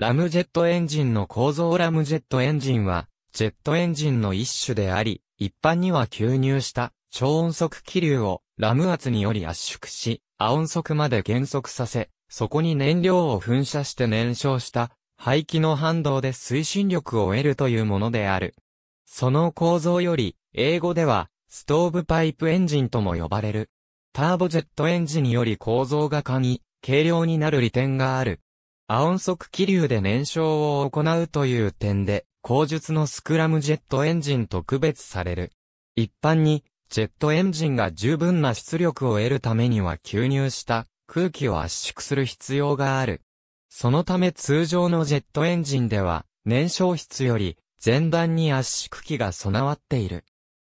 ラムジェットエンジンの構造ラムジェットエンジンは、ジェットエンジンの一種であり、一般には吸入した超音速気流をラム圧により圧縮し、亜音速まで減速させ、そこに燃料を噴射して燃焼した排気の反動で推進力を得るというものである。その構造より、英語では、ストーブパイプエンジンとも呼ばれる。ターボジェットエンジンより構造が簡易、軽量になる利点がある。アン速気流で燃焼を行うという点で、後述のスクラムジェットエンジンと区別される。一般に、ジェットエンジンが十分な出力を得るためには吸入した空気を圧縮する必要がある。そのため通常のジェットエンジンでは、燃焼室より前段に圧縮機が備わっている。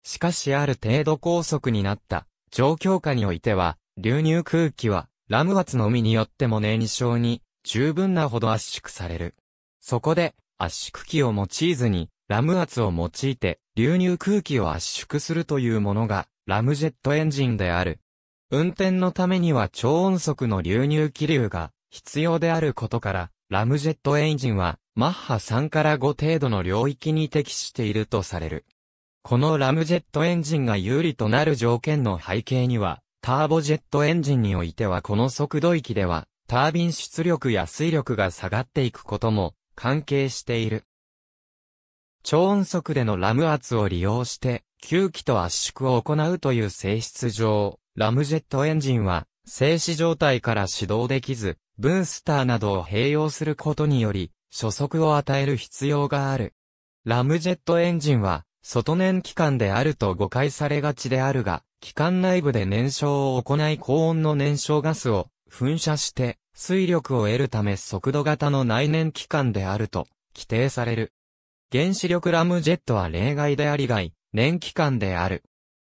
しかしある程度高速になった状況下においては、流入空気はラム圧のみによっても燃焼に十分なほど圧縮される。そこで、圧縮機を用いずに、ラム圧を用いて、流入空気を圧縮するというものが、ラムジェットエンジンである。運転のためには超音速の流入気流が必要であることから、ラムジェットエンジンは、マッハ3から5程度の領域に適しているとされる。このラムジェットエンジンが有利となる条件の背景には、ターボジェットエンジンにおいてはこの速度域では、タービン出力や水力が下がっていくことも関係している。超音速でのラム圧を利用して吸気と圧縮を行うという性質上、ラムジェットエンジンは静止状態から始動できず、ブースターなどを併用することにより、初速を与える必要がある。ラムジェットエンジンは、外燃機関であると誤解されがちであるが、機関内部で燃焼を行い高温の燃焼ガスを噴射して、水力を得るため速度型の内燃機関であると、規定される。原子力ラムジェットは例外でありがい、燃機関である。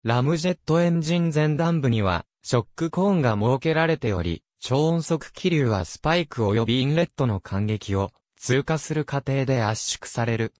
ラムジェットエンジン前段部には、ショックコーンが設けられており、超音速気流はスパイク及びインレットの間隙を通過する過程で圧縮される。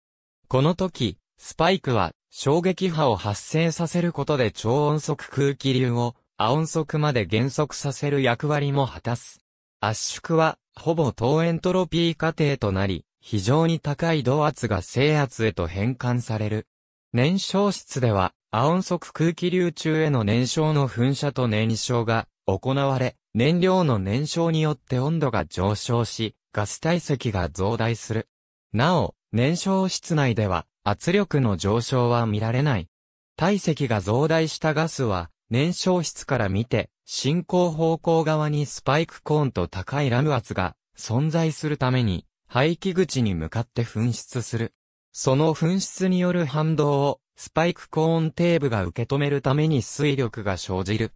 この時、スパイクは衝撃波を発生させることで超音速空気流を亜音速まで減速させる役割も果たす。圧縮は、ほぼ等エントロピー過程となり、非常に高い度圧が制圧へと変換される。燃焼室では、亜音速空気流中への燃焼の噴射と燃焼が行われ、燃料の燃焼によって温度が上昇し、ガス体積が増大する。なお、燃焼室内では圧力の上昇は見られない。体積が増大したガスは燃焼室から見て、進行方向側にスパイクコーンと高いラム圧が存在するために、排気口に向かって噴出する。その噴出による反動をスパイクコーンテーブが受け止めるために水力が生じる。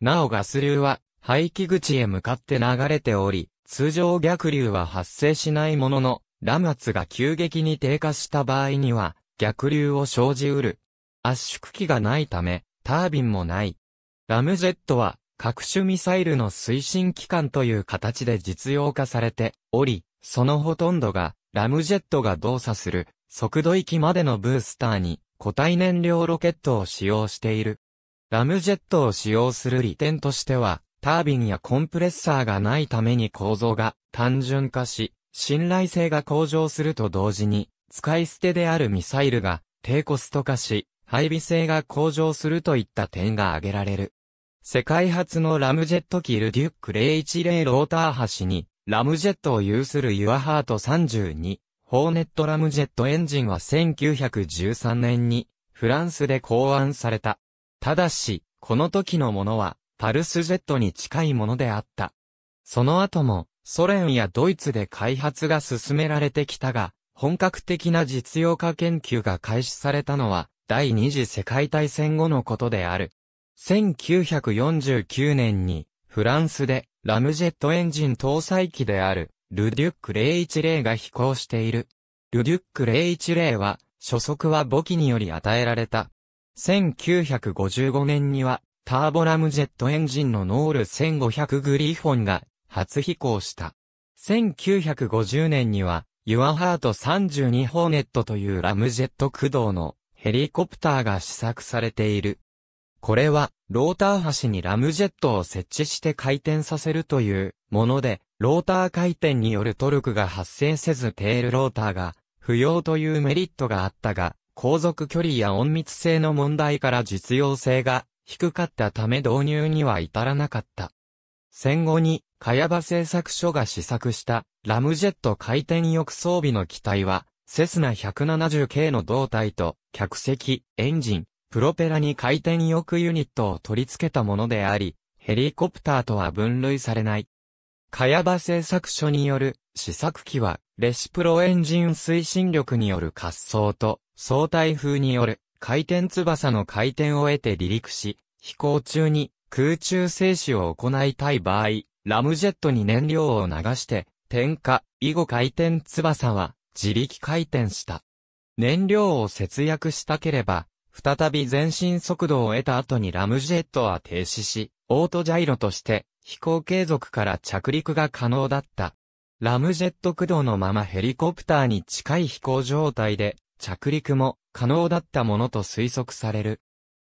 なおガス流は排気口へ向かって流れており、通常逆流は発生しないものの、ラム圧が急激に低下した場合には逆流を生じうる。圧縮機がないため、タービンもない。ラムジェットは、各種ミサイルの推進機関という形で実用化されており、そのほとんどが、ラムジェットが動作する、速度域までのブースターに、固体燃料ロケットを使用している。ラムジェットを使用する利点としては、タービンやコンプレッサーがないために構造が単純化し、信頼性が向上すると同時に、使い捨てであるミサイルが低コスト化し、配備性が向上するといった点が挙げられる。世界初のラムジェット機ルデュック010ローター橋に、ラムジェットを有するユアハート32、ホーネットラムジェットエンジンは1913年に、フランスで考案された。ただし、この時のものは、パルスジェットに近いものであった。その後も、ソ連やドイツで開発が進められてきたが、本格的な実用化研究が開始されたのは、第二次世界大戦後のことである。1949年に、フランスで、ラムジェットエンジン搭載機である、ルデュック010が飛行している。ルデュック010は、初速は母機により与えられた。1955年には、ターボラムジェットエンジンのノール1500グリーフォンが、初飛行した。1950年には、ユアハート32ホーネットというラムジェット駆動のヘリコプターが試作されている。これは、ローター端にラムジェットを設置して回転させるというもので、ローター回転によるトルクが発生せずテールローターが不要というメリットがあったが、航続距離や隠密性の問題から実用性が低かったため導入には至らなかった。戦後に、茅場製作所が試作したラムジェット回転翼装備の機体は、セスナ 170K の胴体と、客席、エンジン、プロペラに回転翼ユニットを取り付けたものであり、ヘリコプターとは分類されない。かやば製作所による試作機は、レシプロエンジン推進力による滑走と、相対風による回転翼の回転を得て離陸し、飛行中に空中静止を行いたい場合、ラムジェットに燃料を流して、点火以後回転翼は自力回転した。燃料を節約したければ、再び前進速度を得た後にラムジェットは停止し、オートジャイロとして飛行継続から着陸が可能だった。ラムジェット駆動のままヘリコプターに近い飛行状態で着陸も可能だったものと推測される。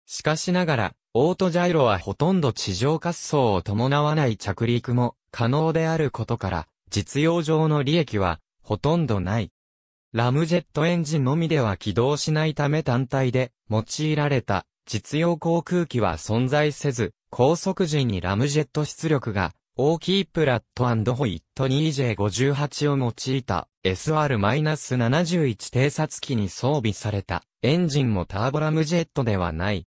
しかしながら、オートジャイロはほとんど地上滑走を伴わない着陸も可能であることから、実用上の利益はほとんどない。ラムジェットエンジンのみでは起動しないため単体で用いられた実用航空機は存在せず、高速時にラムジェット出力が大きいプラットホイット 2J58 を用いた SR-71 偵察機に装備されたエンジンもターボラムジェットではない。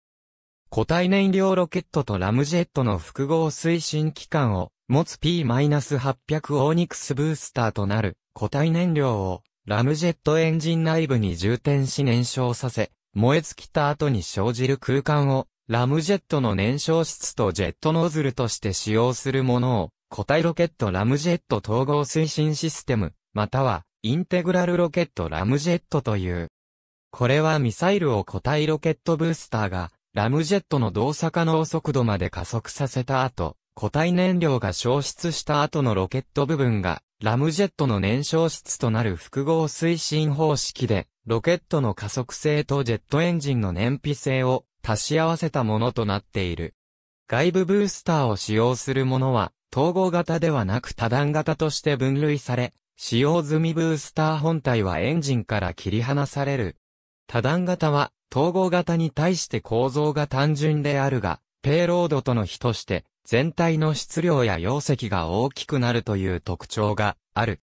固体燃料ロケットとラムジェットの複合推進機関を持つ P-800 オーニクスブースターとなる固体燃料をラムジェットエンジン内部に充填し燃焼させ、燃え尽きた後に生じる空間を、ラムジェットの燃焼室とジェットノズルとして使用するものを、固体ロケットラムジェット統合推進システム、または、インテグラルロケットラムジェットという。これはミサイルを固体ロケットブースターが、ラムジェットの動作可能速度まで加速させた後、固体燃料が消失した後のロケット部分が、ラムジェットの燃焼室となる複合推進方式で、ロケットの加速性とジェットエンジンの燃費性を足し合わせたものとなっている。外部ブースターを使用するものは、統合型ではなく多段型として分類され、使用済みブースター本体はエンジンから切り離される。多段型は、統合型に対して構造が単純であるが、ペイロードとの比として、全体の質量や容積が大きくなるという特徴がある。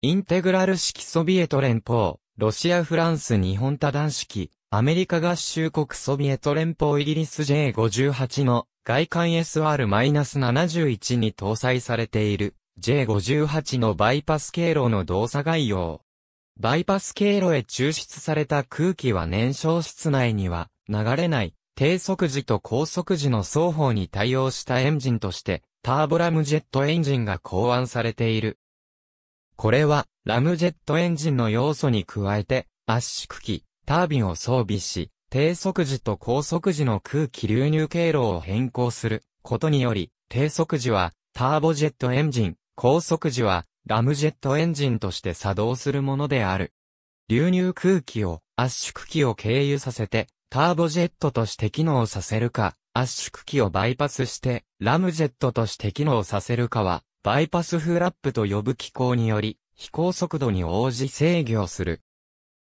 インテグラル式ソビエト連邦、ロシアフランス日本多段式、アメリカ合衆国ソビエト連邦イギリス J58 の外観 SR-71 に搭載されている J58 のバイパス経路の動作概要。バイパス経路へ抽出された空気は燃焼室内には流れない。低速時と高速時の双方に対応したエンジンとして、ターボラムジェットエンジンが考案されている。これは、ラムジェットエンジンの要素に加えて、圧縮機、タービンを装備し、低速時と高速時の空気流入経路を変更することにより、低速時はターボジェットエンジン、高速時はラムジェットエンジンとして作動するものである。流入空気を圧縮機を経由させて、ターボジェットとして機能させるか、圧縮機をバイパスして、ラムジェットとして機能させるかは、バイパスフラップと呼ぶ機構により、飛行速度に応じ制御する。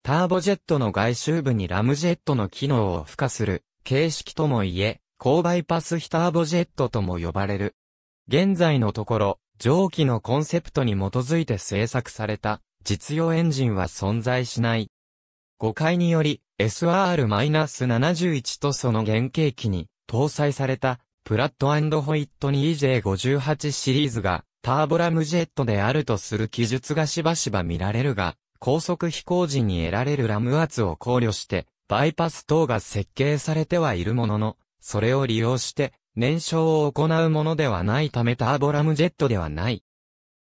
ターボジェットの外周部にラムジェットの機能を付加する形式ともいえ、高バイパス非ターボジェットとも呼ばれる。現在のところ、蒸気のコンセプトに基づいて製作された実用エンジンは存在しない。誤解により、SR-71 とその原型機に搭載されたプラットホイットニー j 5 8シリーズがターボラムジェットであるとする記述がしばしば見られるが、高速飛行時に得られるラム圧を考慮して、バイパス等が設計されてはいるものの、それを利用して、燃焼を行うものではないためターボラムジェットではない。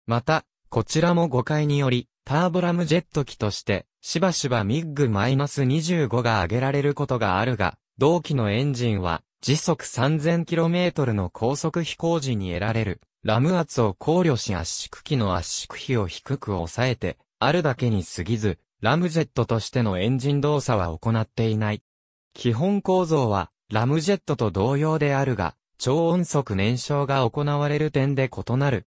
また、こちらも誤解により、ターボラムジェット機として、しばしばミッグ -25 が上げられることがあるが、同期のエンジンは時速 3000km の高速飛行時に得られる、ラム圧を考慮し圧縮機の圧縮比を低く抑えて、あるだけに過ぎず、ラムジェットとしてのエンジン動作は行っていない。基本構造は、ラムジェットと同様であるが、超音速燃焼が行われる点で異なる。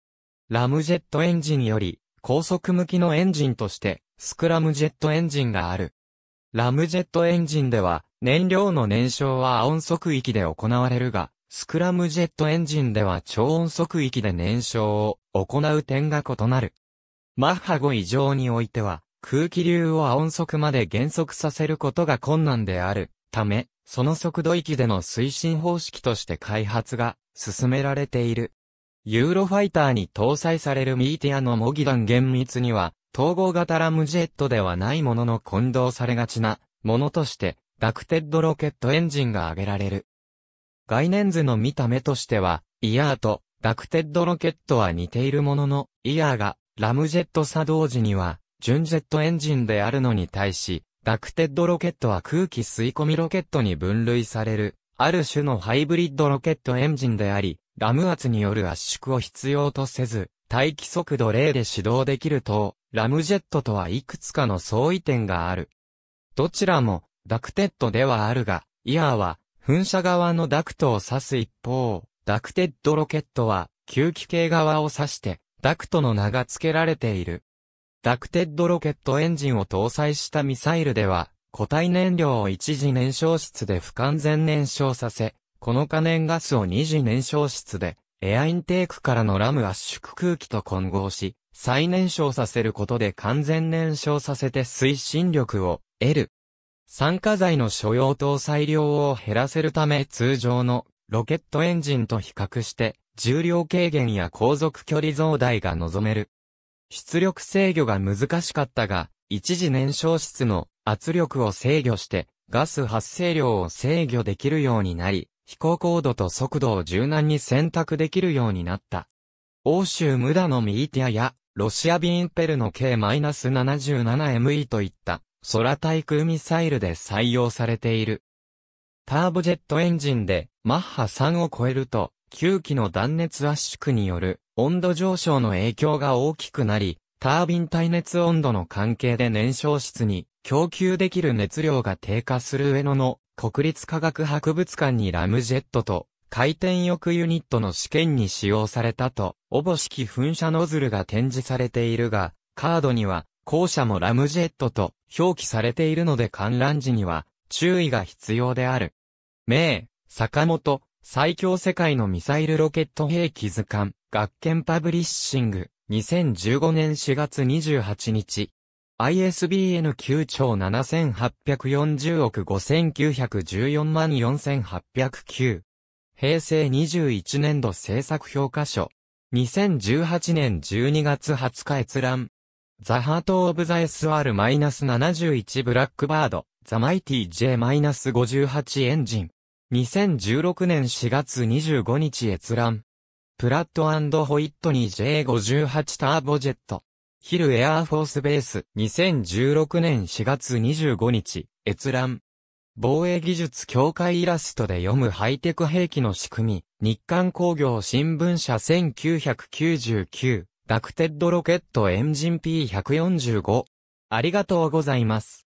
ラムジェットエンジンより、高速向きのエンジンとして、スクラムジェットエンジンがある。ラムジェットエンジンでは、燃料の燃焼は音速域で行われるが、スクラムジェットエンジンでは超音速域で燃焼を行う点が異なる。マッハ5以上においては、空気流を音速まで減速させることが困難であるため、その速度域での推進方式として開発が進められている。ユーロファイターに搭載されるミーティアの模擬弾厳密には、統合型ラムジェットではないものの混同されがちなものとして、ダクテッドロケットエンジンが挙げられる。概念図の見た目としては、イヤーとダクテッドロケットは似ているものの、イヤーがラムジェット作動時には、純ジェットエンジンであるのに対し、ダクテッドロケットは空気吸い込みロケットに分類される、ある種のハイブリッドロケットエンジンであり、ラム圧による圧縮を必要とせず、待機速度0で始動できると、ラムジェットとはいくつかの相違点がある。どちらも、ダクテッドではあるが、イヤーは、噴射側のダクトを指す一方、ダクテッドロケットは、吸気系側を指して、ダクトの名が付けられている。ダクテッドロケットエンジンを搭載したミサイルでは、固体燃料を一時燃焼室で不完全燃焼させ、この可燃ガスを二次燃焼室で、エアインテークからのラム圧縮空気と混合し、再燃焼させることで完全燃焼させて推進力を得る。酸化剤の所要搭載量を減らせるため通常のロケットエンジンと比較して重量軽減や航続距離増大が望める。出力制御が難しかったが、一時燃焼室の圧力を制御してガス発生量を制御できるようになり、飛行高度と速度を柔軟に選択できるようになった。欧州無駄のミーティアやロシアビンペルの K-77ME といった空対空ミサイルで採用されている。ターボジェットエンジンでマッハ3を超えると9機の断熱圧縮による温度上昇の影響が大きくなり、タービン耐熱温度の関係で燃焼室に供給できる熱量が低下する上野の国立科学博物館にラムジェットと回転翼ユニットの試験に使用されたと、おぼしき噴射ノズルが展示されているが、カードには、後者もラムジェットと表記されているので観覧時には注意が必要である。名、坂本、最強世界のミサイルロケット兵器図鑑、学研パブリッシング、2015年4月28日。ISBN 9兆7840億5914万4809。平成21年度制作評価書。2018年12月20日閲覧。ザ・ハート・オブ・ザ・ SR-71 ブラックバード、ザ・マイティ・ J-58 エンジン。2016年4月25日閲覧。プラットホイットニー J58 ターボジェット。ヒルエアーフォースベース2016年4月25日閲覧。防衛技術協会イラストで読むハイテク兵器の仕組み、日刊工業新聞社1999、ダクテッドロケットエンジン P145。ありがとうございます。